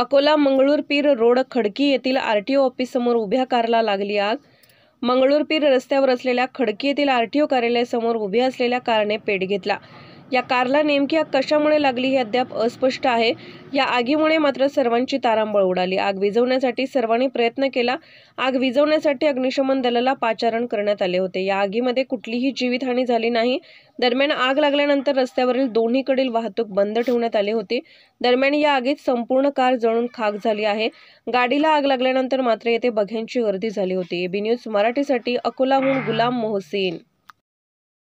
Akola मंगळूरपीर road Khadki येथील R T O ऑफिससमोर उभ्या कारला लागली आग मंगळूरपीर रस्त्यावर असलेल्या खडकी येथील आर टी ओ कार्यालयासमोर उभ्या असलेल्या कारने पेट घेतला या कारला नेमकी आग कशामुळे लागली हे अद्याप अस्पष्ट आहे या आगीमुळे मात्र सर्वांची तारांबळ उडाली आग विझवण्यासाठी सर्वांनी प्रयत्न केला आग विझवण्यासाठी अग्निशमन दलाला पाचारण करण्यात आले होते या आगीमध्ये कुठलीही जीवितहानी झाली नाही दरम्यान आग लागल्यानंतर रस्त्यावरील दोन्हीकडील वाहतूक बंद ठेवण्यात आली होती दरम्यान या आगीत संपूर्ण कार जळून खाक झाली आहे गाडीला आग लागल्यानंतर मात्र येथे बघ्यांची गर्दी झाली होती एबी न्यूज मराठीसाठी अकोलाहून गुलाम मोहसिन